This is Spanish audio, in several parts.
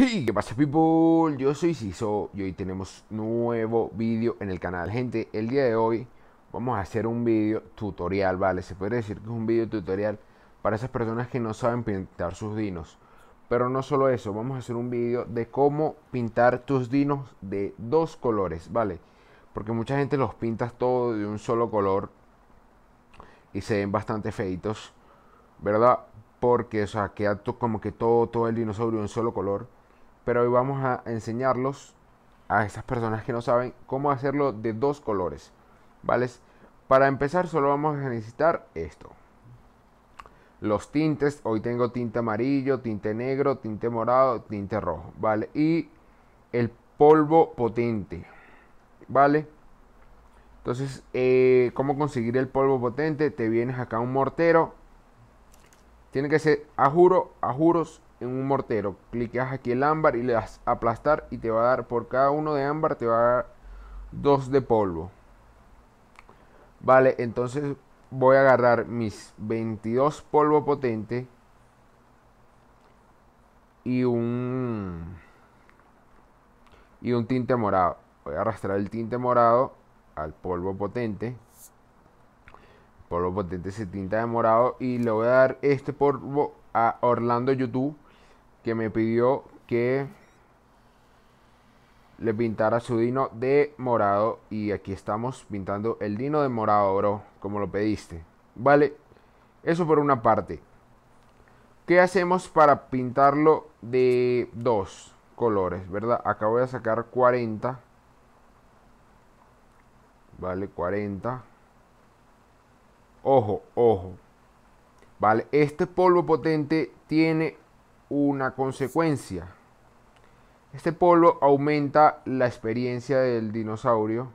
Hey, ¿qué pasa people? Yo soy Siso y hoy tenemos nuevo vídeo en el canal Gente, el día de hoy vamos a hacer un vídeo tutorial, ¿vale? Se puede decir que es un vídeo tutorial para esas personas que no saben pintar sus dinos Pero no solo eso, vamos a hacer un vídeo de cómo pintar tus dinos de dos colores, ¿vale? Porque mucha gente los pinta todo de un solo color y se ven bastante feitos, ¿verdad? Porque, o sea, queda como que todo, todo el dinosaurio de un solo color pero hoy vamos a enseñarlos a esas personas que no saben cómo hacerlo de dos colores, ¿vale? Para empezar solo vamos a necesitar esto. Los tintes, hoy tengo tinte amarillo, tinte negro, tinte morado, tinte rojo, ¿vale? Y el polvo potente, ¿vale? Entonces, eh, ¿cómo conseguir el polvo potente? Te vienes acá un mortero. Tiene que ser a juro, a juros, en un mortero. Clicas aquí el ámbar y le das aplastar y te va a dar por cada uno de ámbar te va a dar dos de polvo. Vale, entonces voy a agarrar mis 22 polvo potente y un y un tinte morado. Voy a arrastrar el tinte morado al polvo potente. polvo potente se tinta de morado y le voy a dar este polvo a Orlando YouTube me pidió que le pintara su dino de morado. Y aquí estamos pintando el dino de morado, bro, como lo pediste. Vale, eso por una parte. ¿Qué hacemos para pintarlo de dos colores, verdad? Acá voy a sacar 40. Vale, 40. Ojo, ojo. Vale, este polvo potente tiene una consecuencia. Este polo aumenta la experiencia del dinosaurio.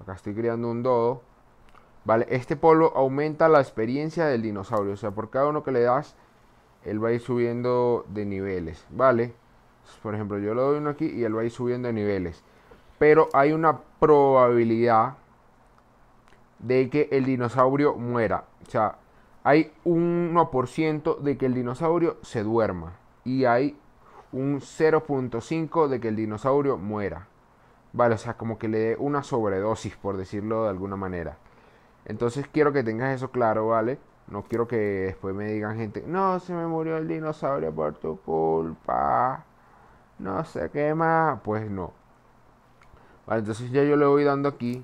Acá estoy creando un dodo. Vale, este polo aumenta la experiencia del dinosaurio. O sea, por cada uno que le das, él va a ir subiendo de niveles. Vale, por ejemplo, yo le doy uno aquí y él va a ir subiendo de niveles. Pero hay una probabilidad de que el dinosaurio muera. O sea, hay un 1% de que el dinosaurio se duerma y hay un 0.5 de que el dinosaurio muera. Vale, o sea, como que le dé una sobredosis, por decirlo de alguna manera. Entonces quiero que tengas eso claro, ¿vale? No quiero que después me digan gente, no, se me murió el dinosaurio por tu culpa. No sé qué más. Pues no. Vale, entonces ya yo le voy dando aquí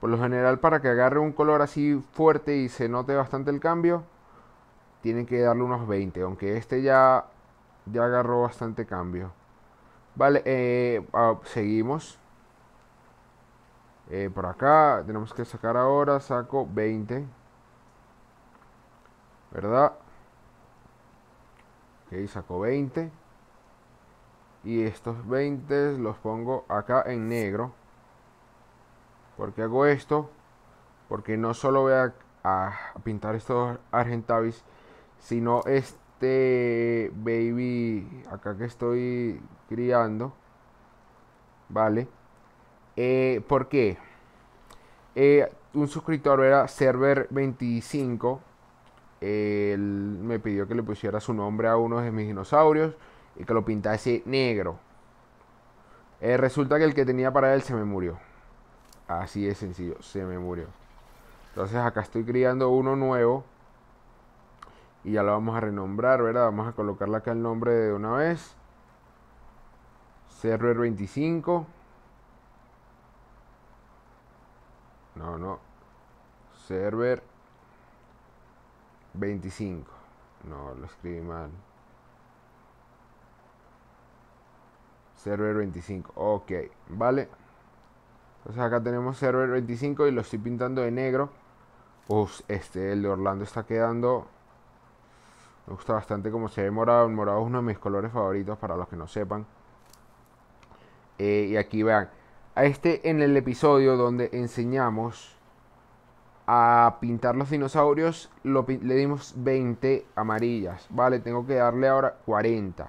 por lo general, para que agarre un color así fuerte y se note bastante el cambio, tienen que darle unos 20, aunque este ya, ya agarró bastante cambio. Vale, eh, ah, seguimos. Eh, por acá tenemos que sacar ahora, saco 20. ¿Verdad? Ok, saco 20. Y estos 20 los pongo acá en negro. ¿Por qué hago esto? Porque no solo voy a, pintar estos Argentavis, sino este baby acá que estoy criando. ¿Vale? Eh, ¿Por qué? Eh, un suscriptor era Server25. Él me pidió que le pusiera su nombre a uno de mis dinosaurios y que lo pintase negro. Eh, resulta que el que tenía para él se me murió. Así de sencillo, se me murió. Entonces acá estoy criando uno nuevo. Y ya lo vamos a renombrar, ¿verdad? Vamos a colocarle acá el nombre de una vez. Server 25. No, no. Server 25. No, lo escribí mal. Server 25. Ok, vale. Entonces acá tenemos server 25 y lo estoy pintando de negro. Uf, este, el de Orlando está quedando... Me gusta bastante como se ve morado. El morado es uno de mis colores favoritos para los que no sepan. Eh, y aquí vean. A este en el episodio donde enseñamos a pintar los dinosaurios, le dimos 20 amarillas. Vale, tengo que darle ahora 40.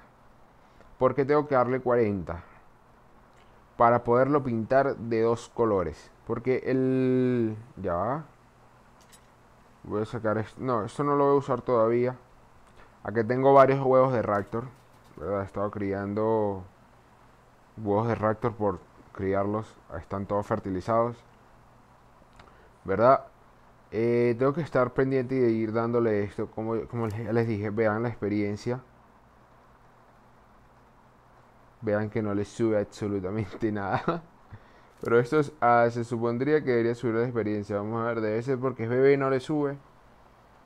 ¿Por qué tengo que darle 40? para poderlo pintar de dos colores. Porque el... Ya Voy a sacar esto. No, esto no lo voy a usar todavía. Aquí tengo varios huevos de Raptor. He estado criando huevos de Raptor por criarlos. Están todos fertilizados. ¿Verdad? Eh, tengo que estar pendiente y de ir dándole esto. Como, como les dije, vean la experiencia vean que no le sube absolutamente nada. Pero esto ah, se supondría que debería subir la experiencia. Vamos a ver, debe ser porque es bebé y no le sube.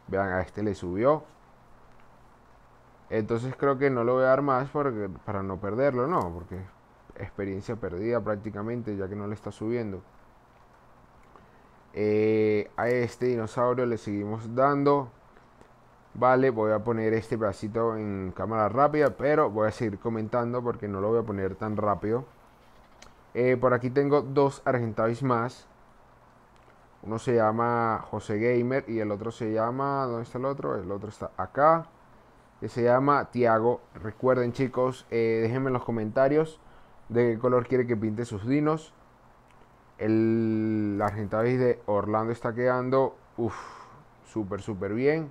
Vean, a este le subió. Entonces creo que no lo voy a dar más porque, para no perderlo, ¿no? Porque experiencia perdida prácticamente ya que no le está subiendo. Eh, a este dinosaurio le seguimos dando. Vale, voy a poner este pedacito en cámara rápida, pero voy a seguir comentando porque no lo voy a poner tan rápido. Eh, por aquí tengo dos Argentavis más. Uno se llama José Gamer y el otro se llama... ¿Dónde está el otro? El otro está acá. Que se llama Tiago. Recuerden chicos, eh, déjenme en los comentarios de qué color quiere que pinte sus dinos. El Argentavis de Orlando está quedando... Uf, súper, súper bien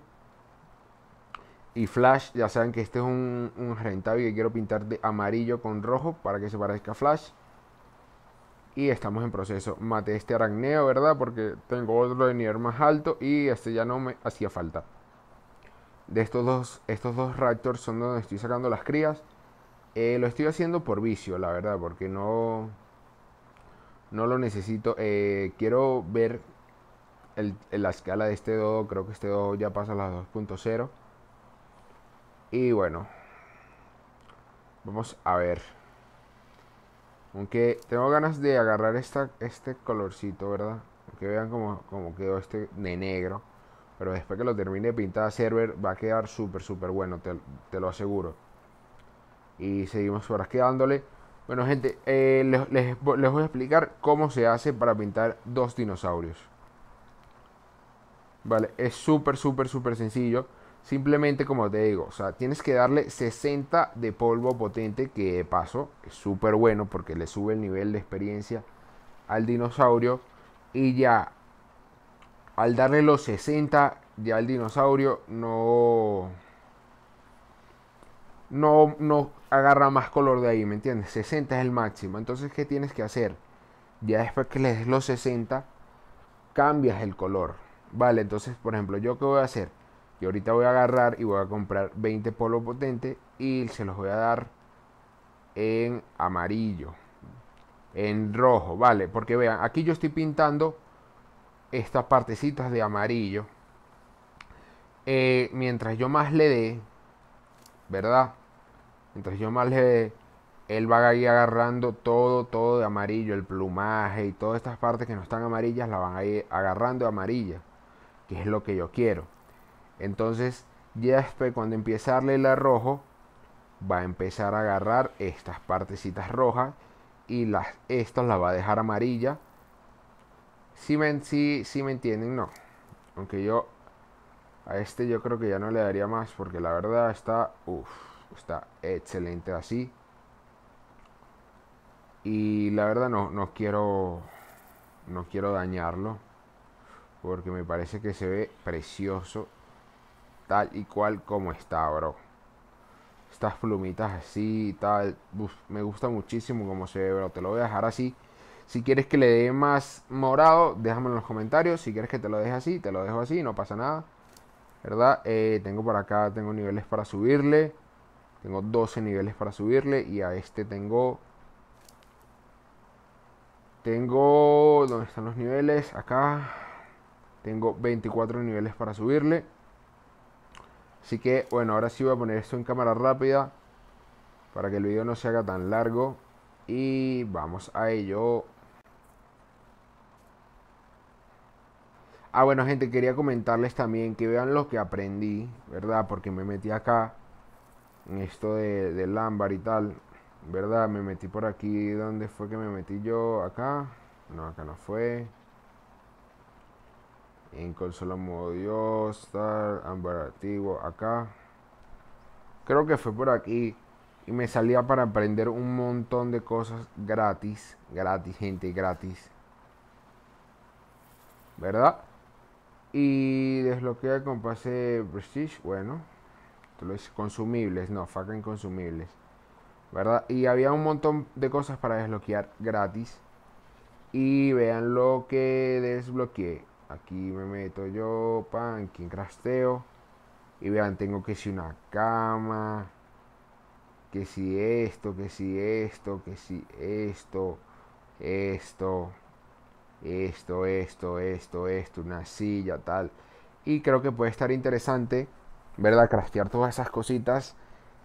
y Flash, ya saben que este es un, un que quiero pintar de amarillo con rojo para que se parezca a Flash. Y estamos en proceso. Mate este aracneo, ¿verdad? Porque tengo otro de nivel más alto y este ya no me hacía falta. De estos dos, estos dos Raptors son donde estoy sacando las crías. Eh, lo estoy haciendo por vicio, la verdad, porque no, no lo necesito. Eh, quiero ver la escala de este dodo. Creo que este dodo ya pasa a las 2.0. Y bueno, vamos a ver. Aunque tengo ganas de agarrar este colorcito, ¿verdad? Que vean cómo, quedó este de negro. Pero después que lo termine de pintar server va a quedar súper, súper bueno, te, lo aseguro. Y seguimos horas quedándole Bueno, gente, eh, les, voy a explicar cómo se hace para pintar dos dinosaurios. Vale, es súper, súper, súper sencillo. Simplemente como te digo, o sea, tienes que darle 60 de polvo potente, que de paso es súper bueno porque le sube el nivel de experiencia al dinosaurio. Y ya, al darle los 60, ya el dinosaurio no, no, no agarra más color de ahí, ¿me entiendes? 60 es el máximo. Entonces, ¿qué tienes que hacer? Ya después que le des los 60, cambias el color. Vale, entonces, por ejemplo, ¿yo qué voy a hacer? Yo ahorita voy a agarrar y voy a comprar 20 polvo potente y se los voy a dar en amarillo. En rojo, ¿vale? Porque vean, aquí yo estoy pintando estas partecitas de amarillo. Eh, mientras yo más le dé, ¿verdad? Mientras yo más le dé, él va a ir agarrando todo, todo de amarillo, el plumaje y todas estas partes que no están amarillas, la van a ir agarrando de amarilla, que es lo que yo quiero. Entonces, ya después cuando empiece a darle el arrojo, va a empezar a agarrar estas partecitas rojas y las, estas las va a dejar amarilla. Si me, si me entienden, no. Aunque yo a este yo creo que ya no le daría más porque la verdad está, está excelente así. Y la verdad no, no quiero, no quiero dañarlo porque me parece que se ve precioso tal y cual como está, bro. Estas plumitas así y tal. me gusta muchísimo como se ve, bro. Te lo voy a dejar así. Si quieres que le dé más morado, déjamelo en los comentarios. Si quieres que te lo deje así, te lo dejo así, no pasa nada. ¿Verdad? Eh, tengo por acá, tengo niveles para subirle. Tengo 12 niveles para subirle. Y a este tengo... Tengo... ¿Dónde están los niveles? Acá. Tengo 24 niveles para subirle. Así que bueno, ahora sí voy a poner esto en cámara rápida para que el video no se haga tan largo. Y vamos a ello. Ah, bueno, gente, quería comentarles también que vean lo que aprendí, ¿verdad? Porque me metí acá en esto de, de y tal, ¿verdad? Me metí por aquí, ¿dónde fue que me metí yo? Acá. No, acá no fue en Consola Modo Dios, Amber acá. Creo que fue por aquí. Y me salía para aprender un montón de cosas gratis. Gratis, gente, gratis. ¿Verdad? Y desbloquea el pase eh, Prestige. Bueno, dices, consumibles, no, fucking consumibles. ¿Verdad? Y había un montón de cosas para desbloquear gratis. Y vean lo que desbloqueé. Aquí me meto yo, pan, quien crasteo. Y vean, tengo que si una cama, que si esto, que si esto, que si esto, esto, esto, esto, esto, esto, una silla, tal. Y creo que puede estar interesante, ¿verdad? Crastear todas esas cositas.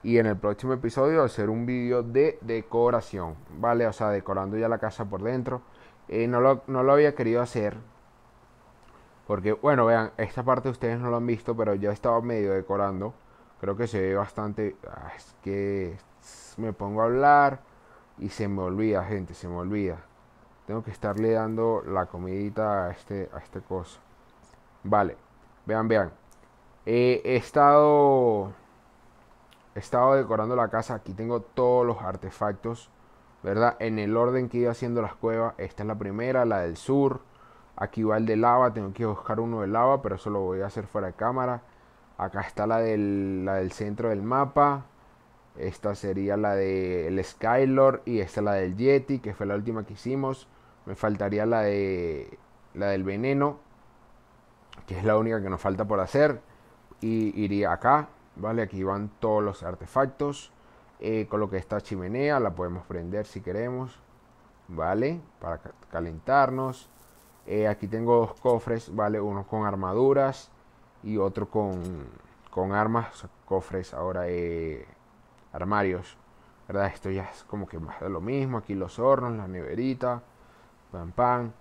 Y en el próximo episodio hacer un vídeo de decoración, ¿vale? O sea, decorando ya la casa por dentro. Eh, no, no lo había querido hacer porque, bueno, vean, esta parte ustedes no lo han visto, pero yo estaba medio decorando. Creo que se ve bastante... Ah, es que me pongo a hablar y se me olvida, gente, se me olvida. Tengo que estarle dando la comidita a este, a este coso. Vale, vean, vean. he estado... He estado decorando la casa. Aquí tengo todos los artefactos, ¿verdad? En el orden que iba haciendo las cuevas. Esta es la primera, la del sur Aquí va el de lava, tengo que buscar uno de lava, pero eso lo voy a hacer fuera de cámara. Acá está la del, centro del mapa. Esta sería la del Skylord y esta la del Yeti, que fue la última que hicimos. Me faltaría la de la del veneno, que es la única que nos falta por hacer. Y iría acá, ¿vale? Aquí van todos los artefactos. Eh, con lo que esta chimenea, la podemos prender si queremos, ¿vale? Para calentarnos. Eh, aquí tengo dos cofres, ¿vale? Uno con armaduras y otro con, con armas, cofres, ahora eh, armarios. ¿Verdad? Esto ya es como que más de lo mismo. Aquí los hornos, la neverita, pam, pan.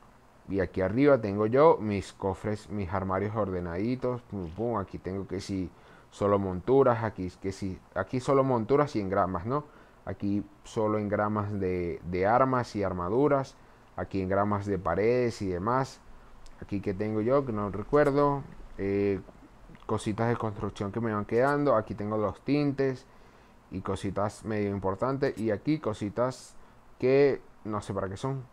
Y aquí arriba tengo yo mis cofres, mis armarios ordenaditos. Pum, Aquí tengo que si solo monturas, aquí que si aquí solo monturas y engramas, ¿no? Aquí solo engramas de, de armas y armaduras aquí en gramas de paredes y demás. Aquí que tengo yo, que no recuerdo. Eh, cositas de construcción que me van quedando. Aquí tengo los tintes y cositas medio importantes. Y aquí cositas que no sé para qué son.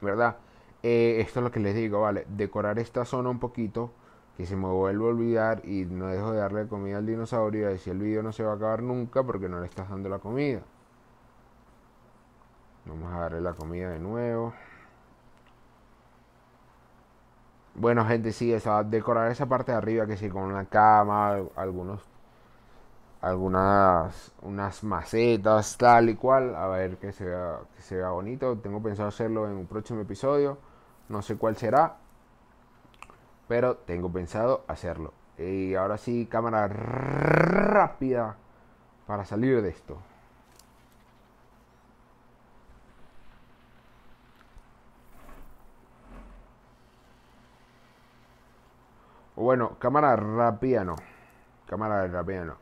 ¿Verdad? Eh, esto es lo que les digo, vale. Decorar esta zona un poquito. Que se me vuelve a olvidar y no dejo de darle comida al dinosaurio. Y si el vídeo no se va a acabar nunca porque no le estás dando la comida. Vamos a darle la comida de nuevo. Bueno, gente, sí, esa, decorar esa parte de arriba, que sí, con una cama, algunos, algunas, unas macetas, tal y cual, a ver que se que se vea bonito. Tengo pensado hacerlo en un próximo episodio, no sé cuál será, pero tengo pensado hacerlo. Y ahora sí, cámara rápida para salir de esto. bueno, cámara rápida no. Cámara rápida no.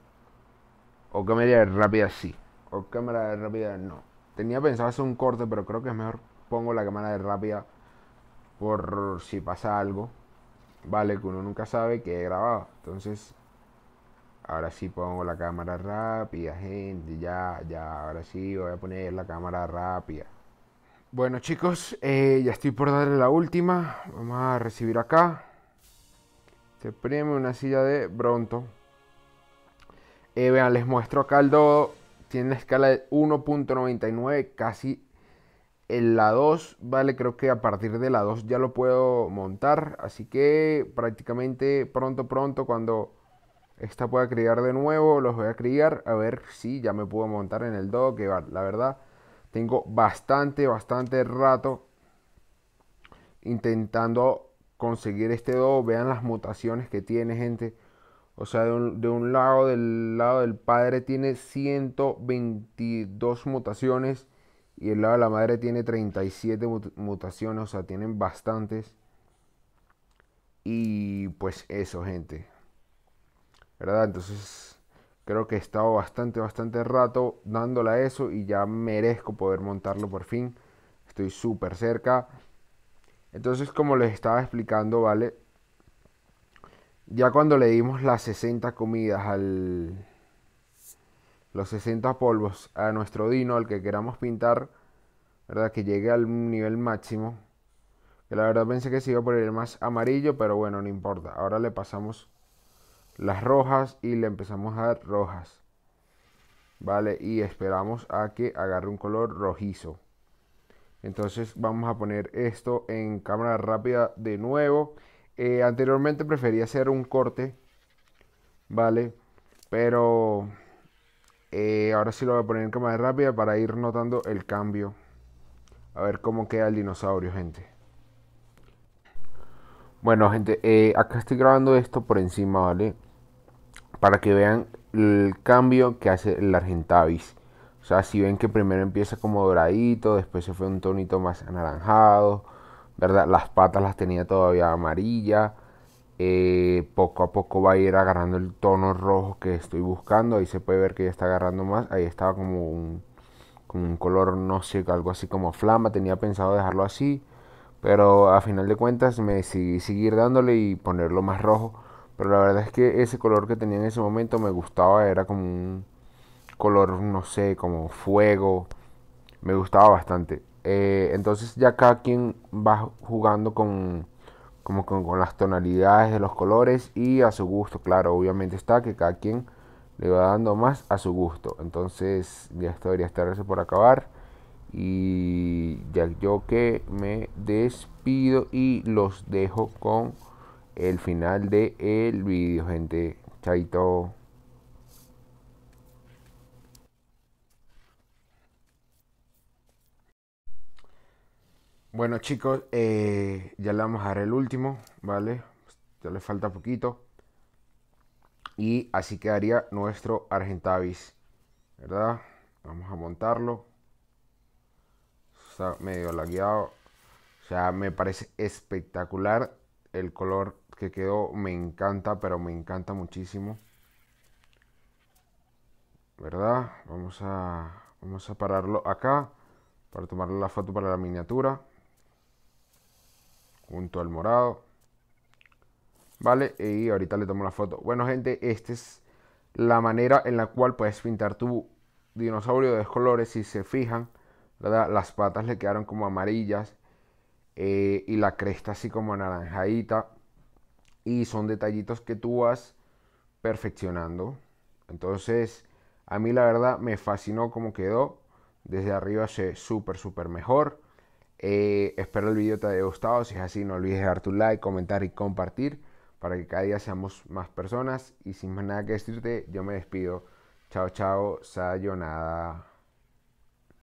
O cámara rápida sí. O cámara rápida no. Tenía pensado hacer un corte, pero creo que es mejor pongo la cámara de rápida por si pasa algo. Vale, que uno nunca sabe que he grabado. Entonces, ahora sí pongo la cámara rápida, gente. Ya, ya, ahora sí voy a poner la cámara rápida. Bueno chicos, eh, ya estoy por darle la última. Vamos a recibir acá. Se premio, una silla de Bronto. Eh, vean, les muestro acá el dodo. Tiene la escala de 1.99, casi en la 2, ¿vale? Creo que a partir de la 2 ya lo puedo montar. Así que prácticamente pronto, pronto, cuando esta pueda criar de nuevo, los voy a criar. A ver si ya me puedo montar en el dodo, que la verdad, tengo bastante, bastante rato intentando conseguir este do. Vean las mutaciones que tiene, gente. O sea, de un, de un, lado, del lado del padre tiene 122 mutaciones y el lado de la madre tiene 37 mutaciones, o sea, tienen bastantes. Y pues eso, gente. ¿Verdad? Entonces, creo que he estado bastante, bastante rato dándola eso y ya merezco poder montarlo por fin. Estoy súper cerca. Entonces, como les estaba explicando, ¿vale? Ya cuando le dimos las 60 comidas al... Los 60 polvos a nuestro dino, al que queramos pintar, ¿verdad? Que llegue al nivel máximo. Que la verdad pensé que se iba a poner más amarillo, pero bueno, no importa. Ahora le pasamos las rojas y le empezamos a dar rojas. ¿Vale? Y esperamos a que agarre un color rojizo. Entonces vamos a poner esto en cámara rápida de nuevo. Eh, anteriormente prefería hacer un corte, ¿vale? Pero eh, ahora sí lo voy a poner en cámara rápida para ir notando el cambio. A ver cómo queda el dinosaurio, gente. Bueno, gente, eh, acá estoy grabando esto por encima, ¿vale? Para que vean el cambio que hace el Argentavis. O sea, si ven que primero empieza como doradito, después se fue un tonito más anaranjado, ¿verdad? Las patas las tenía todavía amarillas. Eh, poco a poco va a ir agarrando el tono rojo que estoy buscando. Ahí se puede ver que ya está agarrando más. Ahí estaba como un, como un color, no sé, algo así como flama. Tenía pensado dejarlo así. Pero a final de cuentas me decidí seguir dándole y ponerlo más rojo. Pero la verdad es que ese color que tenía en ese momento me gustaba. Era como un color, no sé, como fuego. Me gustaba bastante. Eh, entonces ya cada quien va jugando con, como con, las tonalidades de los colores y a su gusto. Claro, obviamente está que cada quien le va dando más a su gusto. Entonces ya esto debería eso por acabar. Y ya yo que me despido y los dejo con el final del el vídeo, gente. Chaito. Bueno chicos, eh, ya le vamos a dar el último, ¿vale? Ya le falta poquito. Y así quedaría nuestro Argentavis, ¿verdad? Vamos a montarlo. Está medio lagueado. O sea, me parece espectacular el color que quedó. Me encanta, pero me encanta muchísimo. ¿Verdad? Vamos a, vamos a pararlo acá para tomar la foto para la miniatura junto al morado. ¿Vale? Y ahorita le tomo la foto. Bueno, gente, esta es la manera en la cual puedes pintar tu dinosaurio de colores. Si se fijan, Las patas le quedaron como amarillas. Eh, y la cresta así como anaranjadita. Y son detallitos que tú vas perfeccionando. Entonces, a mí la verdad me fascinó cómo quedó. Desde arriba se súper, súper mejor. Eh, espero el video te haya gustado. Si es así, no olvides dejar tu like, comentar y compartir para que cada día seamos más personas. Y sin más nada que decirte, yo me despido. Chao, chao, nada.